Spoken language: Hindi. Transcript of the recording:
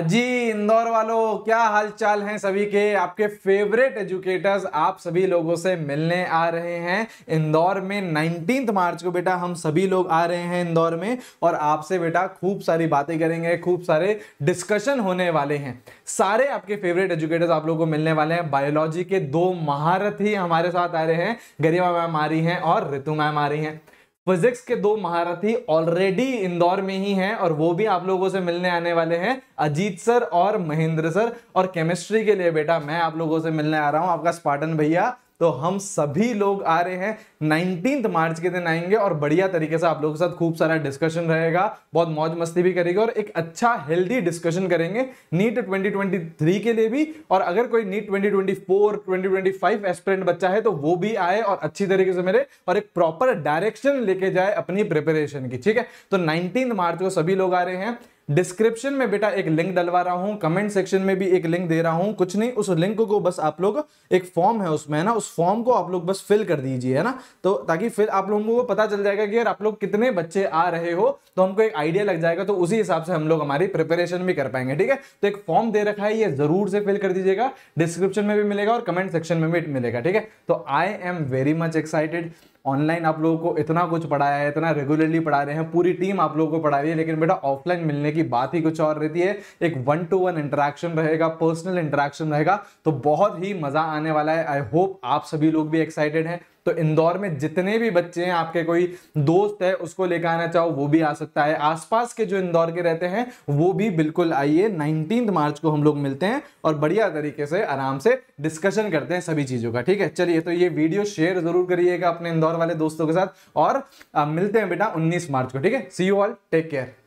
जी इंदौर वालों क्या हाल चाल हैं सभी के आपके फेवरेट एजुकेटर्स आप सभी लोगों से मिलने आ रहे हैं इंदौर में नाइनटीन मार्च को बेटा हम सभी लोग आ रहे हैं इंदौर में और आपसे बेटा खूब सारी बातें करेंगे खूब सारे डिस्कशन होने वाले हैं सारे आपके फेवरेट एजुकेटर्स आप लोगों को मिलने वाले हैं बायोलॉजी के दो महारथ ही हमारे साथ आ रहे हैं गरिमा मैम आ रही हैं और ऋतु मैम आ रही हैं फिजिक्स के दो महारथी ऑलरेडी इंदौर में ही हैं और वो भी आप लोगों से मिलने आने वाले हैं अजीत सर और महेंद्र सर और केमिस्ट्री के लिए बेटा मैं आप लोगों से मिलने आ रहा हूं आपका स्पार्टन भैया तो हम सभी लोग आ रहे हैं नाइनटीन मार्च के दिन आएंगे और बढ़िया तरीके से आप लोगों के साथ खूब सारा डिस्कशन रहेगा बहुत मौज मस्ती भी करेंगे और एक अच्छा हेल्दी डिस्कशन करेंगे नीट 2023 के लिए भी और अगर कोई नीट 2024 2025 एस्पिरेंट बच्चा है तो वो भी आए और अच्छी तरीके से मेरे और एक प्रॉपर डायरेक्शन लेके जाए अपनी प्रिपरेशन की ठीक है तो नाइनटीन मार्च को सभी लोग आ रहे हैं डिस्क्रिप्शन में बेटा एक लिंक डलवा रहा हूं कमेंट सेक्शन में भी एक लिंक दे रहा हूं कुछ नहीं उस लिंक को बस आप लोग एक फॉर्म है उसमें है ना उस फॉर्म को आप लोग बस फिल कर दीजिए है ना तो ताकि फिर आप लोगों को पता चल जाएगा कि यार आप लोग कितने बच्चे आ रहे हो तो हमको एक आइडिया लग जाएगा तो उसी हिसाब से हम लोग हमारी प्रिपेरेशन भी कर पाएंगे ठीक है तो एक फॉर्म दे रखा है ये जरूर से फिल कर दीजिएगा डिस्क्रिप्शन में भी मिलेगा और कमेंट सेक्शन में भी मिलेगा ठीक है तो I am very much excited online आप लोगों को इतना कुछ पढ़ाया है इतना रेगुलरली पढ़ा रहे हैं पूरी टीम आप लोगों को पढ़ा रही है लेकिन बेटा ऑफलाइन मिलने की बात ही कुछ और रहती है एक वन टू वन इंटरेक्शन रहेगा पर्सनल इंटरेक्शन रहेगा तो बहुत ही मज़ा आने वाला है आई होप आप सभी लोग भी एक्साइटेड हैं तो इंदौर में जितने भी बच्चे हैं आपके कोई दोस्त है उसको लेकर आना चाहो वो भी आ सकता है आसपास के जो इंदौर के रहते हैं वो भी बिल्कुल आइए नाइनटीन मार्च को हम लोग मिलते हैं और बढ़िया तरीके से आराम से डिस्कशन करते हैं सभी चीज़ों का ठीक है चलिए तो ये वीडियो शेयर जरूर करिएगा अपने इंदौर वाले दोस्तों के साथ और आ, मिलते हैं बेटा उन्नीस मार्च को ठीक है see you all take care